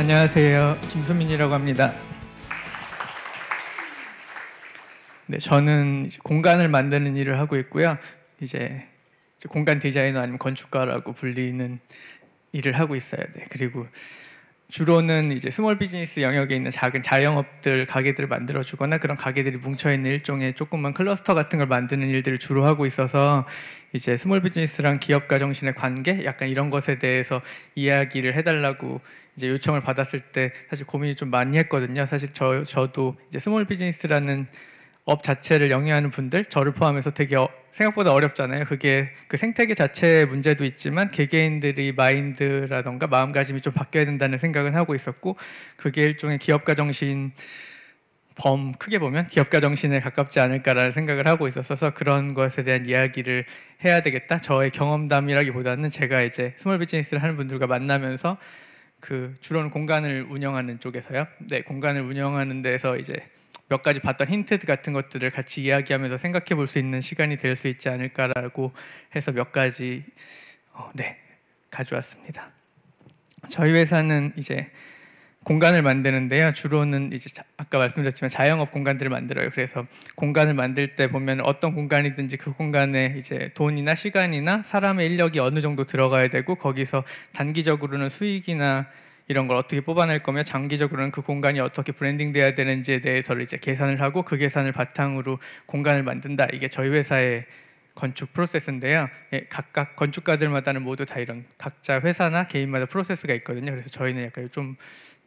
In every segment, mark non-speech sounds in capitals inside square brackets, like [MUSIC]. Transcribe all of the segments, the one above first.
안녕하세요. 김수민이라고 합니다. 네, 저는 공간을 만드는 일을 하고 있고요. 이제 공간 디자이너 아니면 건축가라고 불리는 일을 하고 있어요. 네, 그리고 주로는 이제 스몰 비즈니스 영역에 있는 작은 자영업들 가게들을 만들어 주거나 그런 가게들이 뭉쳐 있는 일종의 조금만 클러스터 같은 걸 만드는 일들을 주로 하고 있어서 이제 스몰 비즈니스랑 기업가 정신의 관계 약간 이런 것에 대해서 이야기를 해달라고 이제 요청을 받았을 때 사실 고민이 좀 많이 했거든요. 사실 저 저도 이제 스몰 비즈니스라는 업 자체를 영위하는 분들 저를 포함해서 되게 어, 생각보다 어렵잖아요. 그게 그 생태계 자체의 문제도 있지만 개개인들이 마인드라던가 마음가짐이 좀 바뀌어야 된다는 생각은 하고 있었고 그게 일종의 기업가 정신 범 크게 보면 기업가 정신에 가깝지 않을까라는 생각을 하고 있었어서 그런 것에 대한 이야기를 해야 되겠다. 저의 경험담이라기보다는 제가 이제 스몰 비즈니스를 하는 분들과 만나면서 그 주로 는 공간을 운영하는 쪽에서요. 네, 공간을 운영하는 데서 이제 몇 가지 봤던 힌트 같은 것들을 같이 이야기하면서 생각해 볼 수 있는 시간이 될 수 있지 않을까라고 해서 몇 가지 어, 네 가져왔습니다. 저희 회사는 이제 공간을 만드는데요. 주로는 이제 아까 말씀드렸지만 자영업 공간들을 만들어요. 그래서 공간을 만들 때 보면 어떤 공간이든지 그 공간에 이제 돈이나 시간이나 사람의 인력이 어느 정도 들어가야 되고 거기서 단기적으로는 수익이나 이런 걸 어떻게 뽑아낼 거며 장기적으로는 그 공간이 어떻게 브랜딩돼야 되는지에 대해서를 이제 계산을 하고 그 계산을 바탕으로 공간을 만든다. 이게 저희 회사의 건축 프로세스인데요. 예, 각각 건축가들마다는 모두 다 이런 각자 회사나 개인마다 프로세스가 있거든요. 그래서 저희는 약간 좀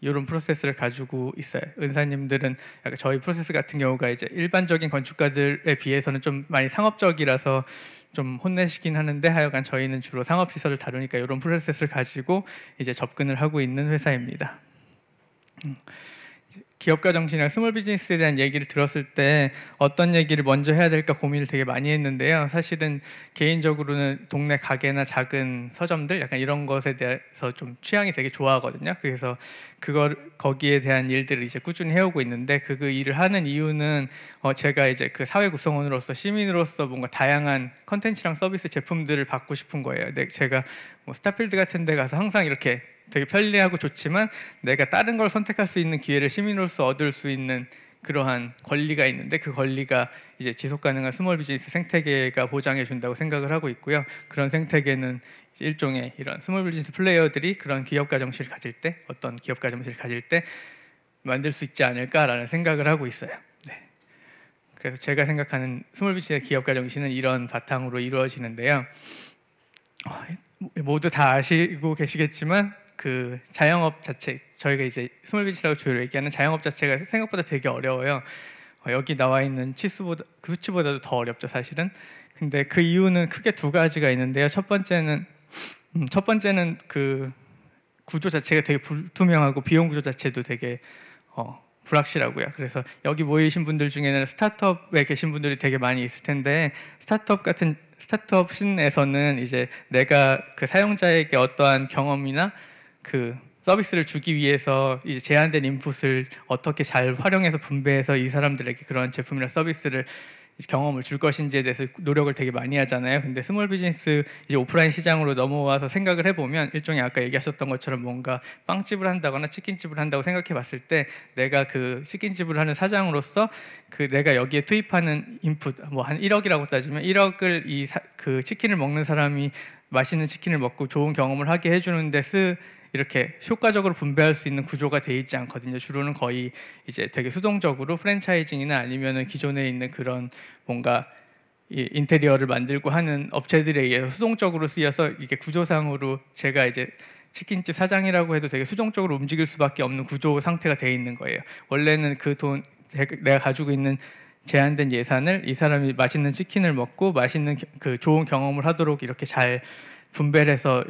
이런 프로세스를 가지고 있어요. 은사님들은 저희 프로세스 같은 경우가 이제 일반적인 건축가들에 비해서는 좀 많이 상업적이라서 좀 혼내시긴 하는데 하여간 저희는 주로 상업 시설을 다루니까 이런 프로세스를 가지고 이제 접근을 하고 있는 회사입니다. 음. 기업가 정신이나 스몰 비즈니스에 대한 얘기를 들었을 때 어떤 얘기를 먼저 해야 될까 고민을 되게 많이 했는데요. 사실은 개인적으로는 동네 가게나 작은 서점들 약간 이런 것에 대해서 좀 취향이 되게 좋아하거든요. 그래서 그걸 거기에 대한 일들을 이제 꾸준히 해오고 있는데 그, 그 일을 하는 이유는 어 제가 이제 그 사회 구성원으로서 시민으로서 뭔가 다양한 컨텐츠랑 서비스 제품들을 받고 싶은 거예요. 제가 뭐 스타필드 같은 데 가서 항상 이렇게 되게 편리하고 좋지만 내가 다른 걸 선택할 수 있는 기회를 시민으로서 얻을 수 있는 그러한 권리가 있는데 그 권리가 이제 지속 가능한 스몰 비즈니스 생태계가 보장해 준다고 생각을 하고 있고요. 그런 생태계는 일종의 이런 스몰 비즈니스 플레이어들이 그런 기업 가정실을 가질 때 어떤 기업 가정실을 가질 때 만들 수 있지 않을까라는 생각을 하고 있어요. 네. 그래서 제가 생각하는 스몰 비즈니스 기업 가정실은 이런 바탕으로 이루어지는데요. 어, 모두 다 아시고 계시겠지만 그 자영업 자체 저희가 이제 스몰비즈라고 주로 얘기하는 자영업 자체가 생각보다 되게 어려워요. 어, 여기 나와 있는 치수보다 그 수치보다도 더 어렵죠 사실은. 근데 그 이유는 크게 두 가지가 있는데요. 첫 번째는 음, 첫 번째는 그 구조 자체가 되게 불투명하고 비용 구조 자체도 되게 어, 불확실하고요. 그래서 여기 모이신 분들 중에는 스타트업에 계신 분들이 되게 많이 있을 텐데 스타트업 같은 스타트업 신에서는 이제 내가 그 사용자에게 어떠한 경험이나 그 서비스를 주기 위해서 이제 제한된 인풋을 어떻게 잘 활용해서 분배해서 이 사람들에게 그런 제품이나 서비스를 경험을 줄 것인지에 대해서 노력을 되게 많이 하잖아요. 근데 스몰 비즈니스 이제 오프라인 시장으로 넘어와서 생각을 해보면 일종의 아까 얘기하셨던 것처럼 뭔가 빵집을 한다거나 치킨집을 한다고 생각해봤을 때 내가 그 치킨집을 하는 사장으로서 그 내가 여기에 투입하는 인풋 뭐 한 1억이라고 따지면 1억을 이 그 치킨을 먹는 사람이 맛있는 치킨을 먹고 좋은 경험을 하게 해주는데 쓰 이렇게 효과적으로 분배할 수 있는 구조가 돼 있지 않거든요. 주로는 거의 이제 되게 수동적으로 프랜차이징이나 아니면은 기존에 있는 그런 뭔가 이 인테리어를 만들고 하는 업체들에 의해서 수동적으로 쓰여서 이게 구조상으로 제가 이제 치킨집 사장이라고 해도 되게 수동적으로 움직일 수밖에 없는 구조 상태가 돼 있는 거예요. 원래는 그 돈 내가 가지고 있는 제한된 예산을 이 사람이 맛있는 치킨을 먹고 맛있는 그 좋은 경험을 하도록 이렇게 잘 분배해서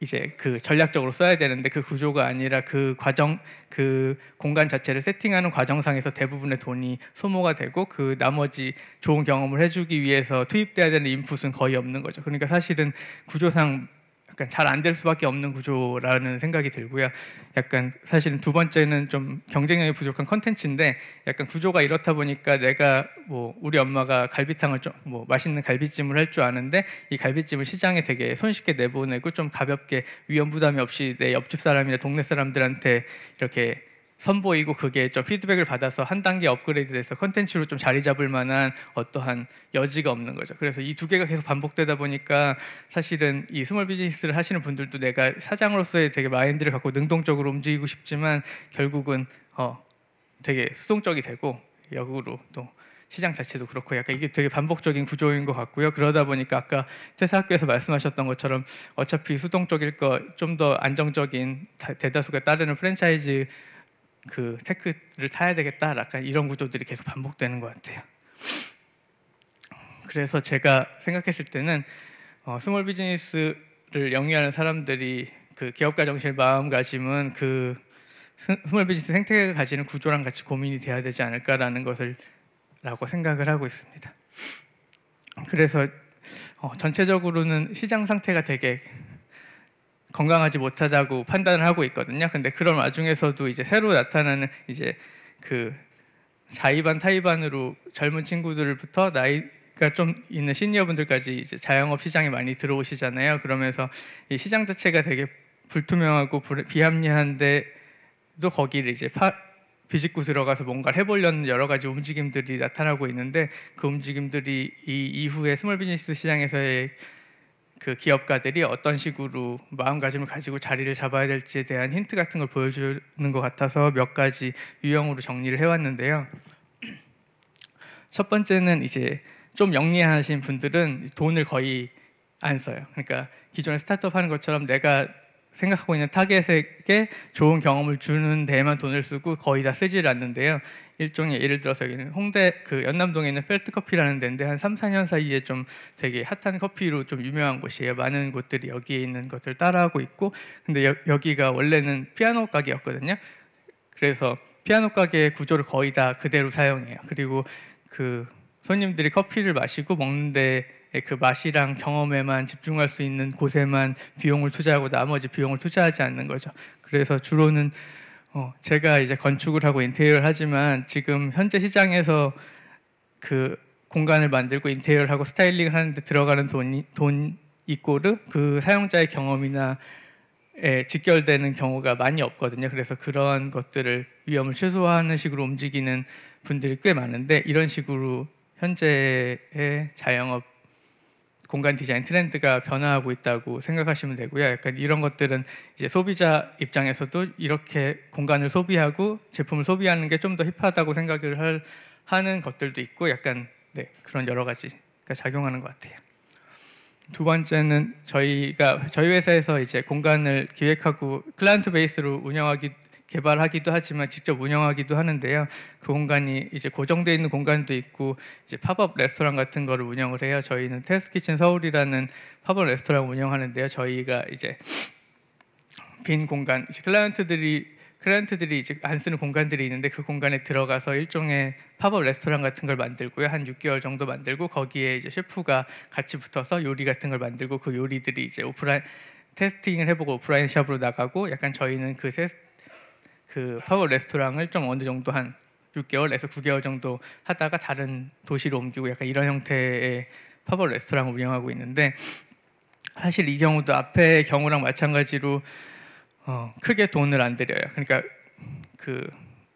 이제 그 전략적으로 써야 되는데 그 구조가 아니라 그 과정 그 공간 자체를 세팅하는 과정상에서 대부분의 돈이 소모가 되고 그 나머지 좋은 경험을 해주기 위해서 투입돼야 되는 인풋은 거의 없는 거죠. 그러니까 사실은 구조상 약간 잘안 될 수밖에 없는 구조라는 생각이 들고요. 약간 사실 은두 번째는 좀 경쟁력이 부족한 컨텐츠인데 약간 구조가 이렇다 보니까 내가 뭐 우리 엄마가 갈비탕을 좀 뭐 맛있는 갈비찜을 할 줄 아는데 이 갈비찜을 시장에 되게 손쉽게 내보내고 좀 가볍게 위험 부담이 없이 내 옆집 사람이나 동네 사람들한테 이렇게 선보이고 그게 좀 피드백을 받아서 한 단계 업그레이드돼서 컨텐츠로 좀 자리 잡을 만한 어떠한 여지가 없는 거죠. 그래서 이 두 개가 계속 반복되다 보니까 사실은 이 스몰 비즈니스를 하시는 분들도 내가 사장으로서의 되게 마인드를 갖고 능동적으로 움직이고 싶지만 결국은 어 되게 수동적이 되고 역으로 또 시장 자체도 그렇고 약간 이게 되게 반복적인 구조인 것 같고요. 그러다 보니까 아까 퇴사학교에서 말씀하셨던 것처럼 어차피 수동적일 거 좀 더 안정적인 대다수가 따르는 프랜차이즈 그 테크를 타야 되겠다 약간 이런 구조들이 계속 반복되는 것 같아요. 그래서 제가 생각했을 때는 어, 스몰 비즈니스를 영위하는 사람들이 그 기업가 정신 마음가짐은 그 스몰 비즈니스 생태계가 가지는 구조랑 같이 고민이 돼야 되지 않을까라는 것을 라고 생각을 하고 있습니다. 그래서 어, 전체적으로는 시장 상태가 되게 건강하지 못하다고 판단을 하고 있거든요. 근데 그런 와중에서도 이제 새로 나타나는 이제 그 자의반 타의반으로 젊은 친구들부터 나이가 좀 있는 시니어분들까지 이제 자영업 시장에 많이 들어오시잖아요. 그러면서 이 시장 자체가 되게 불투명하고 비합리한데도 거기를 이제 파, 비집고 들어가서 뭔가를 해보려는 여러 가지 움직임들이 나타나고 있는데 그 움직임들이 이 이후에 스몰 비즈니스 시장에서의 그 기업가들이 어떤 식으로 마음가짐을 가지고 자리를 잡아야 될지에 대한 힌트 같은 걸 보여주는 것 같아서 몇 가지 유형으로 정리를 해왔는데요. 첫 번째는 이제 좀 영리하신 분들은 돈을 거의 안 써요. 그러니까 기존에 스타트업 하는 것처럼 내가 생각하고 있는 타겟에게 좋은 경험을 주는 데에만 돈을 쓰고 거의 다쓰지를 않는데요. 일종의 예를 들어서 여기는 홍대 그 연남동에 있는 펠트 커피라는 데인데 한 3, 4년 사이에 좀 되게 핫한 커피로 좀 유명한 곳이에요. 많은 곳들이 여기에 있는 것을 따라하고 있고 근데 여, 여기가 원래는 피아노 가게였거든요. 그래서 피아노 가게의 구조를 거의 다 그대로 사용해요. 그리고 그 손님들이 커피를 마시고 먹는데 예, 그 맛이랑 경험에만 집중할 수 있는 곳에만 비용을 투자하고 나머지 비용을 투자하지 않는 거죠. 그래서 주로는 어, 제가 이제 건축을 하고 인테리어를 하지만 지금 현재 시장에서 그 공간을 만들고 인테리어를 하고 스타일링을 하는데 들어가는 돈이 돈 이꼬르 그 사용자의 경험이나 에 직결되는 경우가 많이 없거든요. 그래서 그런 것들을 위험을 최소화하는 식으로 움직이는 분들이 꽤 많은데 이런 식으로 현재의 자영업 공간 디자인 트렌드가 변화하고 있다고 생각하시면 되고요. 약간 이런 것들은 이제 소비자 입장에서도 이렇게 공간을 소비하고 제품을 소비하는 게 좀 더 힙하다고 생각을 할, 하는 것들도 있고 약간 네, 그런 여러 가지가 작용하는 것 같아요. 두 번째는 저희가 저희 회사에서 이제 공간을 기획하고 클라이언트 베이스로 운영하기 개발하기도 하지만 직접 운영하기도 하는데요. 그 공간이 이제 고정되어 있는 공간도 있고 이제 팝업 레스토랑 같은 거를 운영을 해요. 저희는 테스 키친 서울이라는 팝업 레스토랑 운영하는데요. 저희가 이제 빈 공간, 이제 클라이언트들이 클라이언트들이 이제 안 쓰는 공간들이 있는데 그 공간에 들어가서 일종의 팝업 레스토랑 같은 걸 만들고요. 한 6개월 정도 만들고 거기에 이제 셰프가 같이 붙어서 요리 같은 걸 만들고 그 요리들이 이제 오프라인 테스팅을 해보고 오프라인 샵으로 나가고 약간 저희는 그테스 그 팝업 레스토랑을 좀 어느 정도 한 6개월에서 9개월 정도 하다가 다른 도시로 옮기고 약간 이런 형태의 팝업 레스토랑을 운영하고 있는데 사실 이 경우도 앞에 경우랑 마찬가지로 어, 크게 돈을 안 들여요. 그러니까 그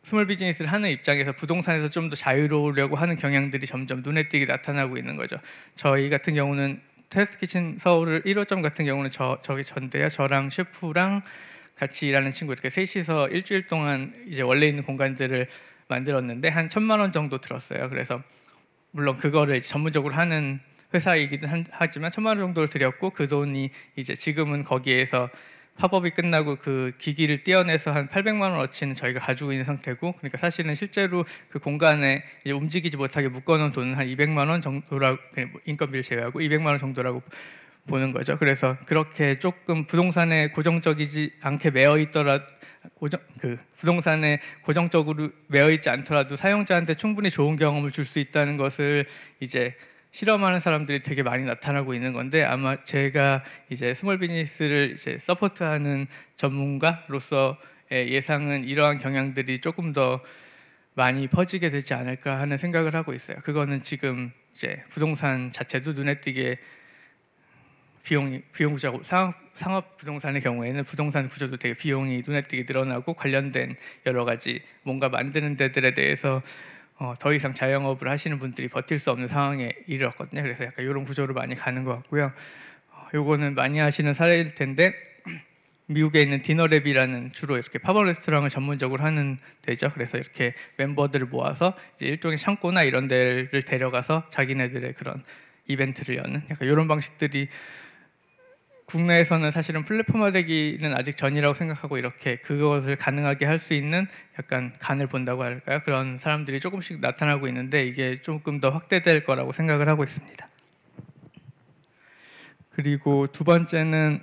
스몰 비즈니스를 하는 입장에서 부동산에서 좀 더 자유로우려고 하는 경향들이 점점 눈에 띄게 나타나고 있는 거죠. 저희 같은 경우는 테스트 키친 서울을 1호점 같은 경우는 저 저기 전대요 저랑 셰프랑 같이 일하는 친구 이렇게 셋이서 일주일 동안 이제 원래 있는 공간들을 만들었는데 한 천만 원 정도 들었어요. 그래서 물론 그거를 전문적으로 하는 회사이기도 하지만 천만 원 정도를 들였고 그 돈이 이제 지금은 거기에서 팝업이 끝나고 그 기기를 떼어내서 한 800만 원어치는 저희가 가지고 있는 상태고 그러니까 사실은 실제로 그 공간에 이제 움직이지 못하게 묶어놓은 돈은 한 200만 원 정도라고 인건비를 제외하고 200만 원 정도라고 보는 거죠. 그래서 그렇게 조금 부동산에 고정적이지 않게 매어 있더라 고정 그 부동산에 고정적으로 매어 있지 않더라도 사용자한테 충분히 좋은 경험을 줄 수 있다는 것을 이제 실험하는 사람들이 되게 많이 나타나고 있는 건데 아마 제가 이제 스몰 비즈니스를 이제 서포트하는 전문가로서의 예상은 이러한 경향들이 조금 더 많이 퍼지게 되지 않을까 하는 생각을 하고 있어요. 그거는 지금 이제 부동산 자체도 눈에 띄게 비용 이 비용 구조 상업 상업 부동산의 경우에는 부동산 구조도 되게 비용이 눈에 띄게 늘어나고 관련된 여러 가지 뭔가 만드는 데들에 대해서 어, 더 이상 자영업을 하시는 분들이 버틸 수 없는 상황에 이르렀거든요. 그래서 약간 이런 구조로 많이 가는 것 같고요. 어, 요거는 많이 하시는 사례일 텐데 [CLEARS THROAT] 미국에 있는 디너랩이라는 주로 이렇게 팝업 레스토랑을 전문적으로 하는 데죠. 그래서 이렇게 멤버들을 모아서 이제 일종의 창고나 이런 데를 데려가서 자기네들의 그런 이벤트를 여는 약간 이런 방식들이 국내에서는 사실은 플랫폼화되기는 아직 전이라고 생각하고 이렇게 그것을 가능하게 할 수 있는 약간 간을 본다고 할까요? 그런 사람들이 조금씩 나타나고 있는데 이게 조금 더 확대될 거라고 생각을 하고 있습니다. 그리고 두 번째는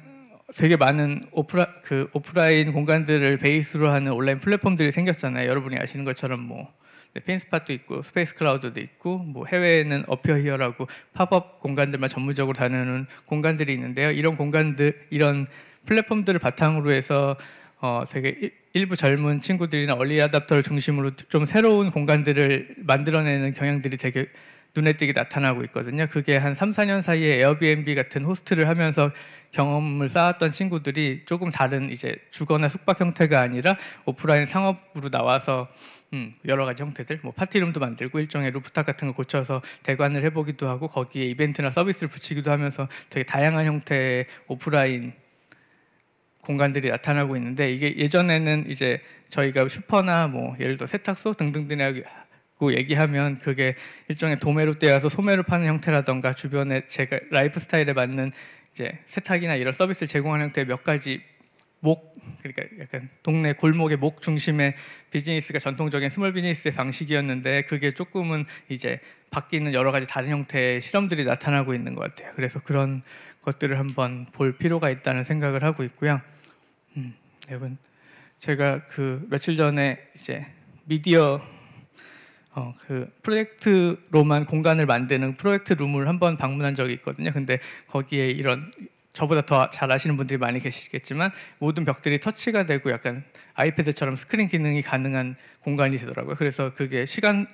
되게 많은 오프라 그 오프라인 공간들을 베이스로 하는 온라인 플랫폼들이 생겼잖아요. 여러분이 아시는 것처럼 뭐 네, 페인스팟도 있고 스페이스 클라우드도 있고 뭐 해외에는 어피어히어라고 팝업 공간들만 전문적으로 다니는 공간들이 있는데요. 이런 공간들 이런 플랫폼들을 바탕으로 해서 어, 되게 일부 젊은 친구들이나 얼리 아답터를 중심으로 좀 새로운 공간들을 만들어내는 경향들이 되게 눈에 띄게 나타나고 있거든요. 그게 한 3, 4년 사이에 에어비앤비 같은 호스트를 하면서 경험을 쌓았던 친구들이 조금 다른 이제 주거나 숙박 형태가 아니라 오프라인 상업으로 나와서 음, 여러 가지 형태들 뭐 파티룸도 만들고 일종의 루프탑 같은 거 고쳐서 대관을 해보기도 하고 거기에 이벤트나 서비스를 붙이기도 하면서 되게 다양한 형태의 오프라인 공간들이 나타나고 있는데 이게 예전에는 이제 저희가 슈퍼나 뭐 예를 들어 세탁소 등등등이라고 얘기하면 그게 일종의 도매로 떼어서 소매로 파는 형태라던가 주변에 제가 라이프스타일에 맞는 이제 세탁이나 이런 서비스를 제공하는 형태의 몇 가지 목 그러니까 약간 동네 골목의 목 중심의 비즈니스가 전통적인 스몰 비즈니스의 방식이었는데 그게 조금은 이제 바뀌는 여러 가지 다른 형태의 실험들이 나타나고 있는 것 같아요. 그래서 그런 것들을 한번 볼 필요가 있다는 생각을 하고 있고요. 음, 여러분 제가 그 며칠 전에 이제 미디어 어, 그 프로젝트로만 공간을 만드는 프로젝트 룸을 한번 방문한 적이 있거든요. 근데 거기에 이런 저보다 더 잘 아시는 분들이 많이 계시겠지만 모든 벽들이 터치가 되고 약간 아이패드처럼 스크린 기능이 가능한 공간이 되더라고요. 그래서 그게 시간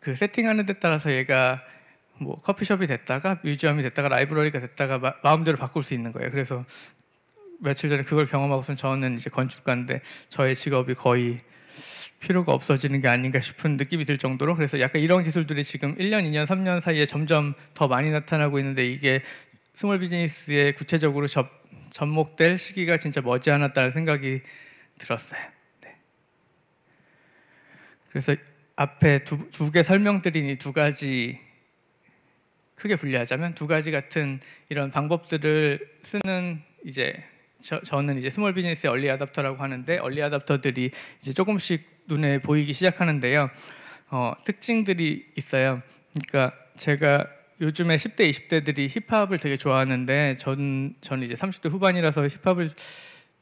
그 세팅하는 데 따라서 얘가 뭐 커피숍이 됐다가 뮤지엄이 됐다가 라이브러리가 됐다가 마, 음대로 바꿀 수 있는 거예요. 그래서 며칠 전에 그걸 경험하고선 저는 이제 건축가인데 저의 직업이 거의 필요가 없어지는 게 아닌가 싶은 느낌이 들 정도로 그래서 약간 이런 기술들이 지금 1년, 2년, 3년 사이에 점점 더 많이 나타나고 있는데 이게 스몰 비즈니스에 구체적으로 접, 접목될 시기가 진짜 머지않았다는 생각이 들었어요. 네. 그래서 앞에 두개 설명드린 이 두 가지 크게 분류하자면 두 가지 같은 이런 방법들을 쓰는 이제 저, 저는 이제 스몰 비즈니스의 얼리 아답터라고 하는데 얼리 아답터들이 이제 조금씩 눈에 보이기 시작하는데요. 어, 특징들이 있어요. 그러니까 제가 요즘에 10대, 20대들이 힙합을 되게 좋아하는데 전, 전 이제 30대 후반이라서 힙합을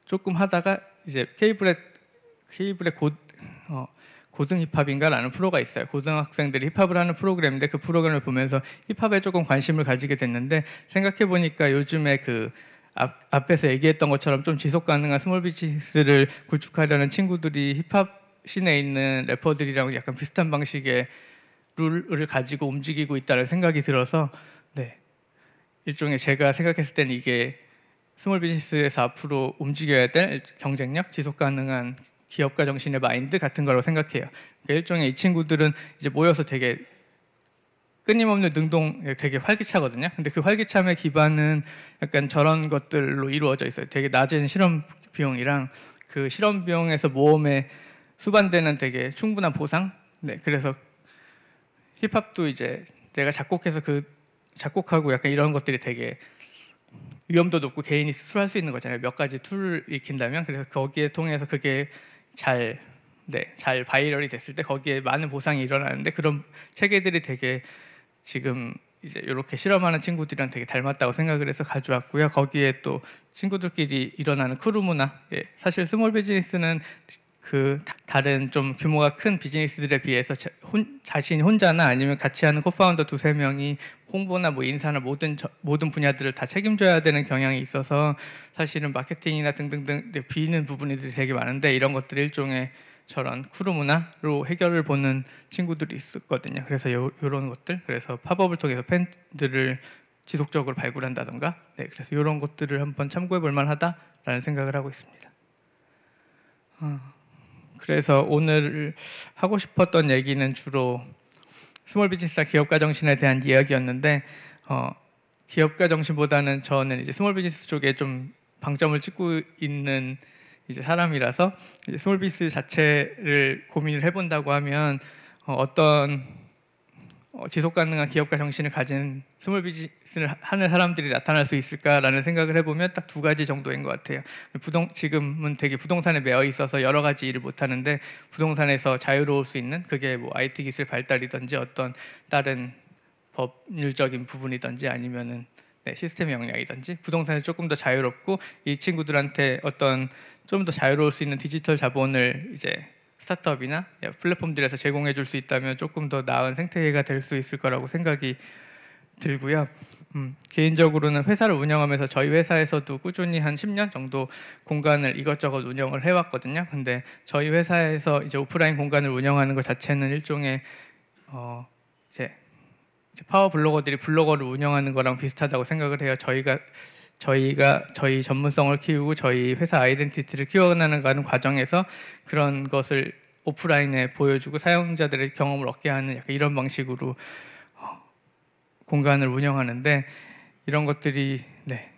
조금 하다가 이제 케이블의 케이블의 곧 어, 고등 힙합인가라는 프로가 있어요. 고등학생들이 힙합을 하는 프로그램인데 그 프로그램을 보면서 힙합에 조금 관심을 가지게 됐는데 생각해 보니까 요즘에 그 앞, 앞에서 얘기했던 것처럼 좀 지속 가능한 스몰 비즈니스를 구축하려는 친구들이 힙합 씬에 있는 래퍼들이랑 약간 비슷한 방식의 룰을 가지고 움직이고 있다는 생각이 들어서 네. 일종의 제가 생각했을 때는 이게 스몰 비즈니스에서 앞으로 움직여야 될 경쟁력, 지속 가능한 기업가 정신의 마인드 같은 거라고 생각해요. 그러니까 일종의 이 친구들은 이제 모여서 되게 끊임없는 능동 되게 활기차거든요. 근데 그 활기참의 기반은 약간 저런 것들로 이루어져 있어요. 되게 낮은 실험 비용이랑 그 실험 비용에서 모험에 수반되는 되게 충분한 보상. 네, 그래서 힙합도 이제 내가 작곡해서 그 작곡하고 약간 이런 것들이 되게 위험도 높고 개인이 스스로 할 수 있는 거잖아요. 몇 가지 툴을 익힌다면 그래서 거기에 통해서 그게 잘 네, 잘 바이럴이 됐을 때 거기에 많은 보상이 일어나는데 그런 체계들이 되게 지금 이제 이렇게 실험하는 친구들이랑 되게 닮았다고 생각을 해서 가져왔고요. 거기에 또 친구들끼리 일어나는 크루 문화, 예, 사실 스몰 비즈니스는 그 다른 좀 규모가 큰 비즈니스들에 비해서 자, 혼, 자신 혼자나 아니면 같이 하는 코파운더 두세 명이 홍보나 뭐 인사나 모든 저, 모든 분야들을 다 책임져야 되는 경향이 있어서 사실은 마케팅이나 등등등 비는 부분이 되게 많은데 이런 것들이 일종의 저런 쿠르 문화로 해결을 보는 친구들이 있었거든요. 그래서 요, 런 것들 그래서 팝업을 통해서 팬들을 지속적으로 발굴한다던가 네 그래서 이런 것들을 한번 참고해 볼 만하다라는 생각을 하고 있습니다. 어. 그래서 오늘 하고 싶었던 얘기는 주로 스몰 비즈니스 기업가 정신에 대한 이야기였는데 어, 기업가 정신보다는 저는 이제 스몰 비즈니스 쪽에 좀 방점을 찍고 있는 이제 사람이라서 이제 스몰 비즈니스 자체를 고민을 해본다고 하면 어, 어떤 어, 지속 가능한 기업가 정신을 가진 스몰 비즈니스를 하는 사람들이 나타날 수 있을까라는 생각을 해보면 딱 두 가지 정도인 것 같아요. 부동 지금은 되게 부동산에 매어 있어서 여러 가지 일을 못 하는데 부동산에서 자유로울 수 있는 그게 뭐 IT 기술 발달이든지 어떤 다른 법률적인 부분이든지 아니면은 네, 시스템 역량이든지 부동산에 조금 더 자유롭고 이 친구들한테 어떤 좀 더 자유로울 수 있는 디지털 자본을 이제 스타트업이나 예, 플랫폼들에서 제공해 줄 수 있다면 조금 더 나은 생태계가 될 수 있을 거라고 생각이 들고요. 음, 개인적으로는 회사를 운영하면서 저희 회사에서도 꾸준히 한 10년 정도 공간을 이것저것 운영을 해왔거든요. 근데 저희 회사에서 이제 오프라인 공간을 운영하는 것 자체는 일종의 어, 이제 파워 블로거들이 블로거를 운영하는 거랑 비슷하다고 생각을 해요. 저희가 저희가 저희 전문성을 키우고 저희 회사 아이덴티티를 키워나가는 과정에서 그런 것을 오프라인에 보여주고 사용자들의 경험을 얻게 하는 약간 이런 방식으로 어, 공간을 운영하는데 이런 것들이 네,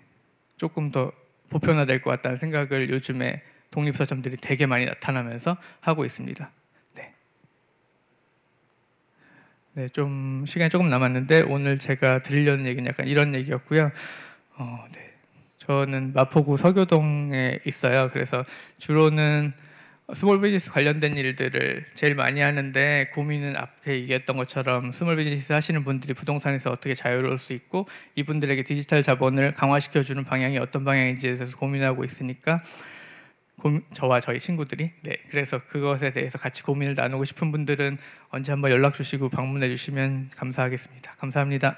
조금 더 보편화될 것 같다는 생각을 요즘에 독립서점들이 되게 많이 나타나면서 하고 있습니다. 네. 네, 좀 시간이 조금 남았는데 오늘 제가 드려는 얘기는 약간 이런 얘기였고요. 어, 네. 저는 마포구 서교동에 있어요. 그래서 주로는 스몰 비즈니스 관련된 일들을 제일 많이 하는데 고민은 앞에 얘기했던 것처럼 스몰 비즈니스 하시는 분들이 부동산에서 어떻게 자유로울 수 있고 이분들에게 디지털 자본을 강화시켜 주는 방향이 어떤 방향인지에 대해서 고민하고 있으니까 고민, 저와 저희 친구들이 네 그래서 그것에 대해서 같이 고민을 나누고 싶은 분들은 언제 한번 연락 주시고 방문해 주시면 감사하겠습니다. 감사합니다.